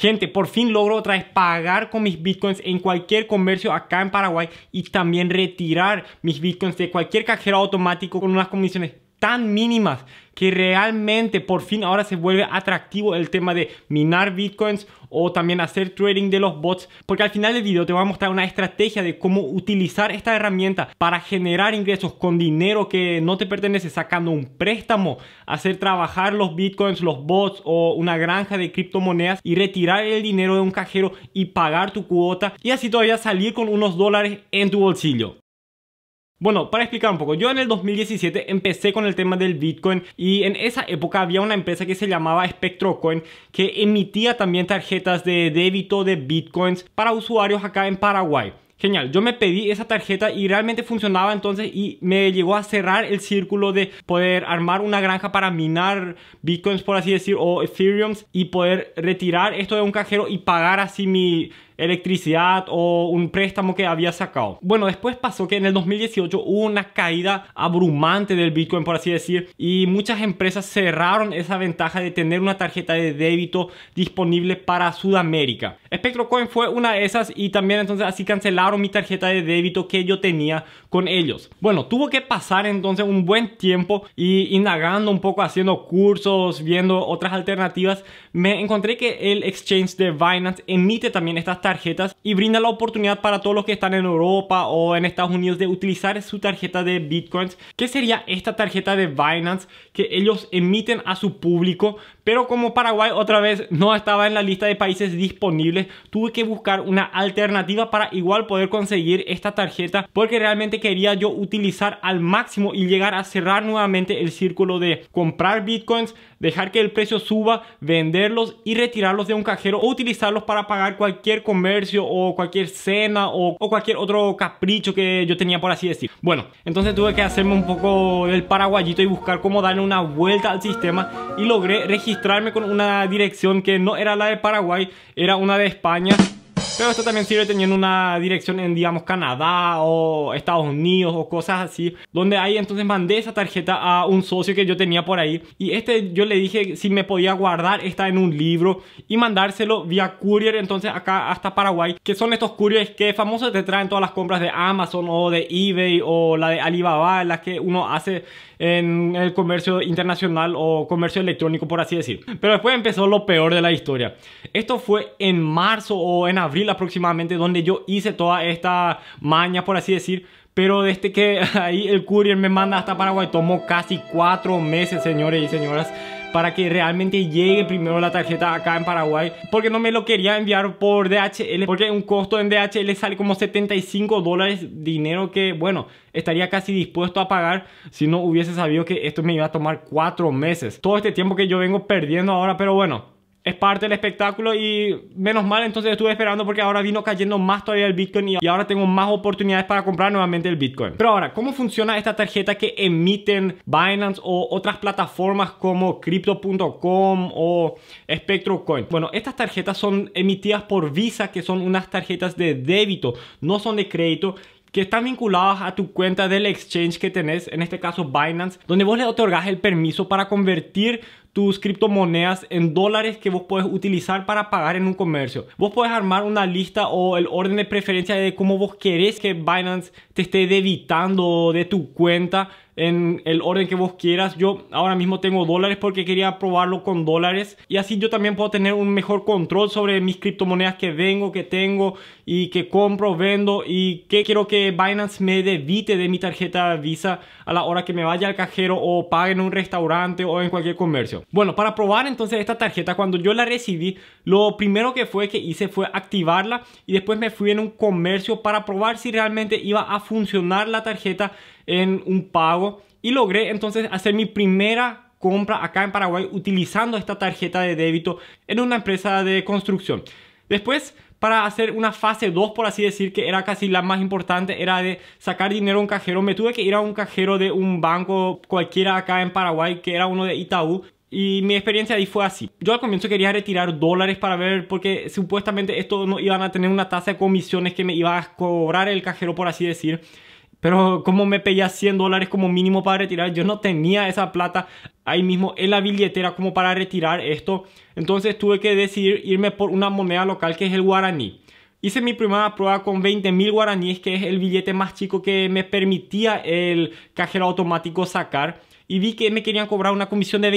Gente, por fin logro otra vez pagar con mis bitcoins en cualquier comercio acá en Paraguay y también retirar mis bitcoins de cualquier cajero automático con unas comisiones tan mínimas que realmente por fin ahora se vuelve atractivo el tema de minar bitcoins o también hacer trading de los bots porque al final del video te voy a mostrar una estrategia de cómo utilizar esta herramienta para generar ingresos con dinero que no te pertenece sacando un préstamo hacer trabajar los bitcoins los bots o una granja de criptomonedas y retirar el dinero de un cajero y pagar tu cuota y así todavía salir con unos dólares en tu bolsillo bueno, para explicar un poco, yo en el 2017 empecé con el tema del Bitcoin y en esa época había una empresa que se llamaba SpectroCoin que emitía también tarjetas de débito de Bitcoins para usuarios acá en Paraguay. Genial, yo me pedí esa tarjeta y realmente funcionaba entonces y me llegó a cerrar el círculo de poder armar una granja para minar bitcoins por así decir o ethereums y poder retirar esto de un cajero y pagar así mi electricidad o un préstamo que había sacado. Bueno, después pasó que en el 2018 hubo una caída abrumante del Bitcoin, por así decir, y muchas empresas cerraron esa ventaja de tener una tarjeta de débito disponible para Sudamérica. Spectrocoin fue una de esas y también entonces así cancelaron mi tarjeta de débito que yo tenía con ellos. Bueno, tuvo que pasar entonces un buen tiempo y indagando un poco, haciendo cursos, viendo otras alternativas, me encontré que el exchange de Binance emite también estas tarjetas tarjetas y brinda la oportunidad para todos los que están en Europa o en Estados Unidos de utilizar su tarjeta de Bitcoins, que sería esta tarjeta de Binance que ellos emiten a su público pero como Paraguay otra vez no estaba en la lista de países disponibles, tuve que buscar una alternativa para igual poder conseguir esta tarjeta porque realmente quería yo utilizar al máximo y llegar a cerrar nuevamente el círculo de comprar bitcoins, dejar que el precio suba, venderlos y retirarlos de un cajero o utilizarlos para pagar cualquier comercio o cualquier cena o, cualquier otro capricho que yo tenía por así decir. Bueno, entonces tuve que hacerme un poco el paraguayito y buscar cómo darle una vuelta al sistema y logré registrar con una dirección que no era la de Paraguay, era una de España. Pero esto también sirve teniendo una dirección en, digamos, Canadá o Estados Unidos o cosas así. Donde ahí entonces mandé esa tarjeta a un socio que yo tenía por ahí. Y este yo le dije si me podía guardar esta en un libro y mandárselo vía courier entonces acá hasta Paraguay. Que son estos couriers que famosos te traen todas las compras de Amazon o de eBay o la de Alibaba, las que uno hace en el comercio internacional o comercio electrónico por así decir. Pero después empezó lo peor de la historia. Esto fue en marzo o en abril aproximadamente, donde yo hice toda esta maña, por así decir. Pero desde este que ahí el courier me manda hasta Paraguay, tomó casi cuatro meses, señores y señoras para que realmente llegue primero la tarjeta acá en Paraguay porque no me lo quería enviar por DHL porque un costo en DHL sale como 75 dólares dinero que bueno estaría casi dispuesto a pagar si no hubiese sabido que esto me iba a tomar cuatro meses todo este tiempo que yo vengo perdiendo ahora pero bueno es parte del espectáculo y menos mal entonces estuve esperando porque ahora vino cayendo más todavía el Bitcoin y ahora tengo más oportunidades para comprar nuevamente el Bitcoin. Pero ahora, ¿cómo funciona esta tarjeta que emiten Binance o otras plataformas como crypto.com o SpectroCoin? Bueno, estas tarjetas son emitidas por Visa que son unas tarjetas de débito, no son de crédito que están vinculadas a tu cuenta del exchange que tenés, en este caso Binance, donde vos le otorgas el permiso para convertir tus criptomonedas en dólares que vos puedes utilizar para pagar en un comercio. Vos podés armar una lista o el orden de preferencia de cómo vos querés que Binance te esté debitando de tu cuenta en el orden que vos quieras. Yo ahora mismo tengo dólares porque quería probarlo con dólares y así yo también puedo tener un mejor control sobre mis criptomonedas que vengo, que tengo y que compro, vendo y que quiero que Binance me debite de mi tarjeta Visa a la hora que me vaya al cajero o pague en un restaurante o en cualquier comercio. Bueno, para probar entonces esta tarjeta, cuando yo la recibí, lo primero que fue que hice fue activarla y después me fui en un comercio para probar si realmente iba a funcionar la tarjeta en un pago y logré entonces hacer mi primera compra acá en Paraguay utilizando esta tarjeta de débito en una empresa de construcción. Después, para hacer una fase 2, por así decir, que era casi la más importante, era de sacar dinero a un cajero. Me tuve que ir a un cajero de un banco cualquiera acá en Paraguay, que era uno de Itaú, y mi experiencia ahí fue así. Yo al comienzo quería retirar dólares para ver porque supuestamente esto no iban a tener una tasa de comisiones que me iba a cobrar el cajero, por así decir. Pero como me pedía 100 dólares como mínimo para retirar, yo no tenía esa plata ahí mismo en la billetera como para retirar esto. Entonces tuve que decidir irme por una moneda local que es el guaraní. Hice mi primera prueba con mil guaraníes, que es el billete más chico que me permitía el cajero automático sacar. Y vi que me querían cobrar una comisión de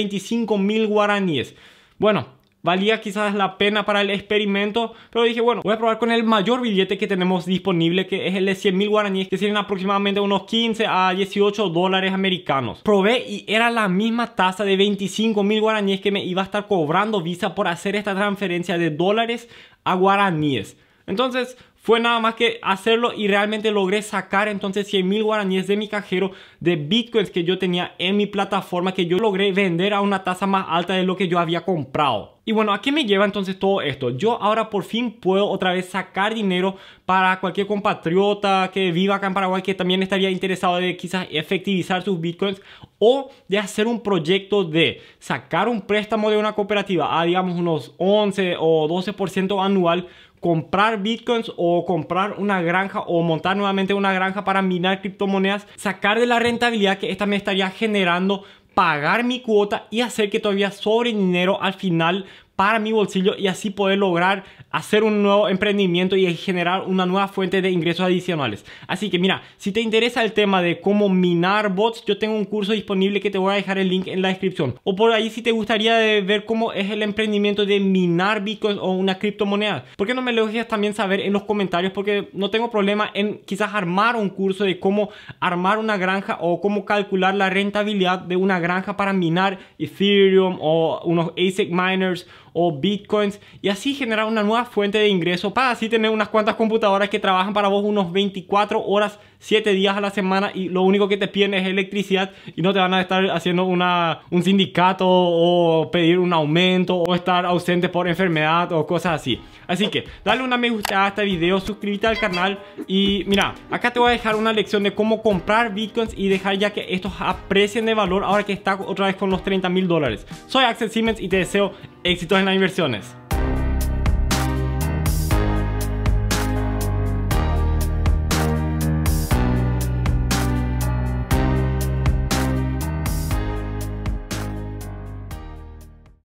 mil guaraníes. Bueno, valía quizás la pena para el experimento, pero dije, bueno, voy a probar con el mayor billete que tenemos disponible, que es el de 100 mil guaraníes, que tienen aproximadamente unos 15 a 18 dólares americanos. Probé y era la misma tasa de 25 mil guaraníes que me iba a estar cobrando Visa por hacer esta transferencia de dólares a guaraníes. Entonces, fue nada más que hacerlo y realmente logré sacar entonces 100 mil guaraníes de mi cajero de bitcoins que yo tenía en mi plataforma que yo logré vender a una tasa más alta de lo que yo había comprado. Y bueno, ¿a qué me lleva entonces todo esto? Yo ahora por fin puedo otra vez sacar dinero para cualquier compatriota que viva acá en Paraguay que también estaría interesado de quizás efectivizar sus bitcoins o de hacer un proyecto de sacar un préstamo de una cooperativa a digamos unos 11 o 12% anual comprar bitcoins o comprar una granja o montar nuevamente una granja para minar criptomonedas, sacar de la rentabilidad que esta me estaría generando pagar mi cuota y hacer que todavía sobre dinero al final para mi bolsillo y así poder lograr hacer un nuevo emprendimiento y generar una nueva fuente de ingresos adicionales. Así que mira, si te interesa el tema de cómo minar bots, yo tengo un curso disponible que te voy a dejar el link en la descripción. O por ahí si te gustaría ver cómo es el emprendimiento de minar Bitcoin o una criptomoneda. ¿Por qué no me lo dejas también saber en los comentarios? Porque no tengo problema en quizás armar un curso de cómo armar una granja o cómo calcular la rentabilidad de una granja para minar Ethereum o unos ASIC miners o bitcoins y así generar una nueva fuente de ingreso para así tener unas cuantas computadoras que trabajan para vos unos 24 horas, 7 días a la semana y lo único que te piden es electricidad y no te van a estar haciendo una, un sindicato o pedir un aumento o estar ausente por enfermedad o cosas así. Así que dale una me gusta a este video, suscríbete al canal y mira, acá te voy a dejar una lección de cómo comprar bitcoins y dejar ya que estos aprecien de valor ahora que está otra vez con los 30 mil dólares. Soy Axel Siemens y te deseo Éxitos en las inversiones.